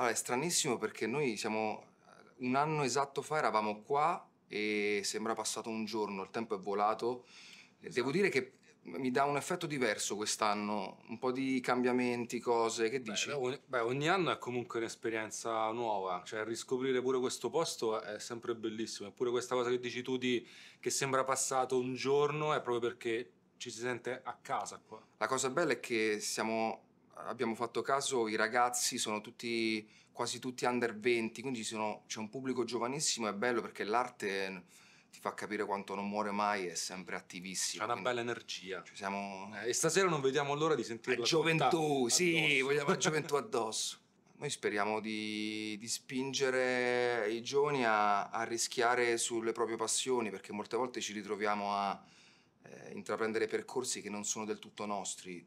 Allora, è stranissimo perché noi siamo... Eh, un anno esatto fa eravamo qua e sembra passato un giorno, il tempo è volato. Esatto. Devo dire che mi dà un effetto diverso quest'anno, un po' di cambiamenti, cose, che dici? Beh, ogni, beh, ogni anno è comunque un'esperienza nuova, cioè riscoprire pure questo posto è sempre bellissimo, eppure questa cosa che dici tu di che sembra passato un giorno è proprio perché ci si sente a casa qua. La cosa bella è che siamo abbiamo fatto caso, i ragazzi sono tutti, quasi tutti under 20, quindi c'è un pubblico giovanissimo, è bello perché l'arte mm, ti fa capire quanto non muore mai, è sempre attivissimo. C'è una bella energia. Siamo... Eh, e stasera non vediamo l'ora di sentire La eh, gioventù, sì, vogliamo la gioventù addosso. Noi speriamo di, di spingere i giovani a, a, rischiare sulle proprie passioni, perché molte volte ci ritroviamo a eh, intraprendere percorsi che non sono del tutto nostri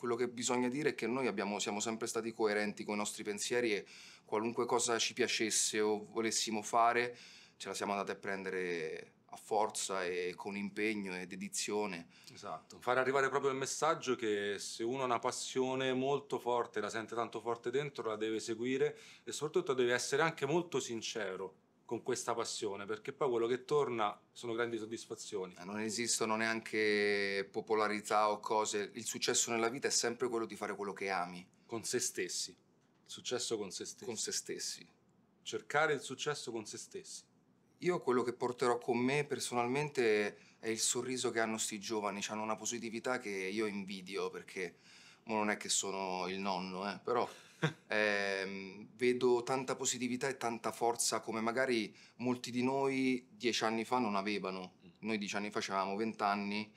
quello che bisogna dire è che noi abbiamo, siamo sempre stati coerenti con i nostri pensieri e qualunque cosa ci piacesse o volessimo fare ce la siamo andate a prendere a forza e con impegno e dedizione. Esatto, far arrivare proprio il messaggio che se uno ha una passione molto forte, la sente tanto forte dentro, la deve seguire e soprattutto deve essere anche molto sincero con questa passione, perché poi quello che torna sono grandi soddisfazioni. Eh, non esistono neanche popolarità o cose, il successo nella vita è sempre quello di fare quello che ami. Con se stessi, successo con se stessi. Con se stessi. Cercare il successo con se stessi. Io quello che porterò con me personalmente è il sorriso che hanno sti giovani, hanno una positività che io invidio perché ma non è che sono il nonno, eh, però eh, vedo tanta positività e tanta forza come magari molti di noi dieci anni fa non avevano. Mm. Noi dieci anni fa avevamo vent'anni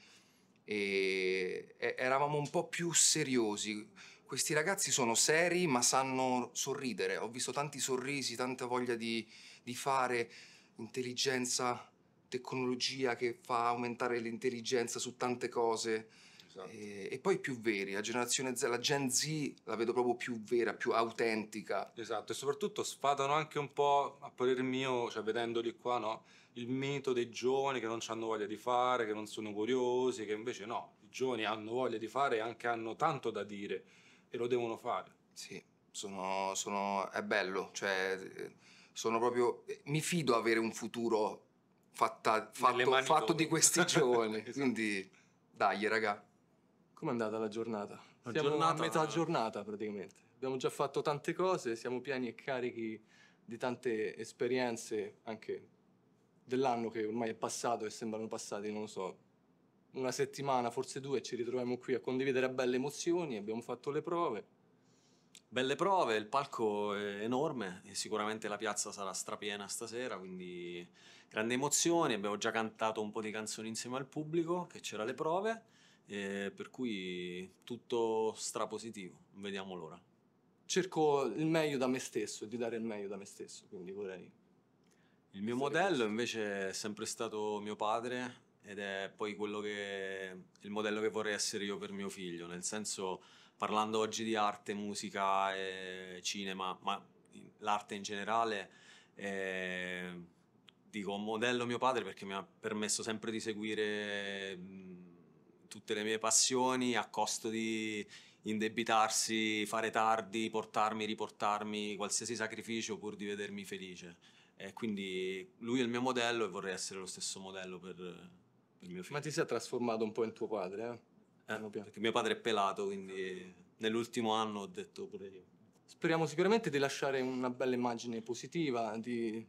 e eravamo un po' più seriosi. Questi ragazzi sono seri ma sanno sorridere. Ho visto tanti sorrisi, tanta voglia di, di fare, intelligenza, tecnologia che fa aumentare l'intelligenza su tante cose esatto. e, e, poi più veri. La generazione Z, la Gen Z la vedo proprio più vera, più autentica. Esatto, e soprattutto sfatano anche un po', a parer mio, cioè vedendoli qua, no? Il mito dei giovani che non hanno voglia di fare, che non sono curiosi, che invece no, i giovani hanno voglia di fare e anche hanno tanto da dire e lo devono fare. Sì, sono, sono, è bello, cioè sono proprio, mi fido avere un futuro fatta, fatto, fatto di questi giovani, esatto. quindi dai raga. Com'è andata la giornata? La siamo giornata... a metà giornata praticamente. Abbiamo già fatto tante cose, siamo pieni e carichi di tante esperienze anche dell'anno che ormai è passato e sembrano passati, non lo so, una settimana, forse due, ci ritroviamo qui a condividere belle emozioni, abbiamo fatto le prove. Belle prove, il palco è enorme e sicuramente la piazza sarà strapiena stasera, quindi grandi emozioni, abbiamo già cantato un po' di canzoni insieme al pubblico che c'era le prove eh, per cui tutto strapositivo, vediamo l'ora. Cerco il meglio da me stesso e di dare il meglio da me stesso, quindi vorrei... Il mio modello invece è sempre stato mio padre ed è poi quello che, il modello che vorrei essere io per mio figlio, nel senso parlando oggi di arte, musica, e cinema, ma l'arte in generale, eh, dico modello mio padre perché mi ha permesso sempre di seguire tutte le mie passioni a costo di indebitarsi, fare tardi, portarmi, riportarmi, qualsiasi sacrificio pur di vedermi felice. E quindi lui è il mio modello e vorrei essere lo stesso modello per, per mio figlio. Ma ti sei trasformato un po' in tuo padre, eh? eh perché mio padre è pelato, quindi nell'ultimo anno ho detto pure io. Speriamo sicuramente di lasciare una bella immagine positiva, di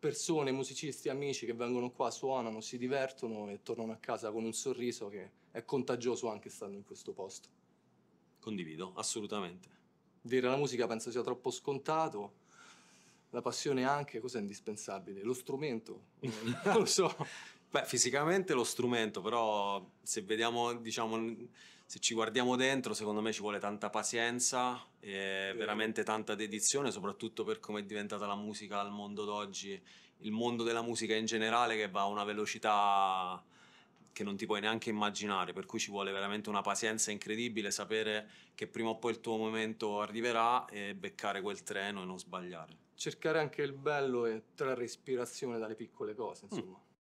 persone, musicisti, amici che vengono qua, suonano, si divertono e tornano a casa con un sorriso che è contagioso anche stando in questo posto. Condivido, assolutamente. Dire la musica penso sia troppo scontato, la passione anche, cosa è indispensabile? Lo strumento, lo so. Beh, fisicamente lo strumento, però se vediamo, diciamo, se ci guardiamo dentro, secondo me ci vuole tanta pazienza e veramente tanta dedizione, soprattutto per come è diventata la musica al mondo d'oggi, il mondo della musica in generale che va a una velocità che non ti puoi neanche immaginare, per cui ci vuole veramente una pazienza incredibile, sapere che prima o poi il tuo momento arriverà e beccare quel treno e non sbagliare. Cercare anche il bello e trarre ispirazione dalle piccole cose, insomma. Mm.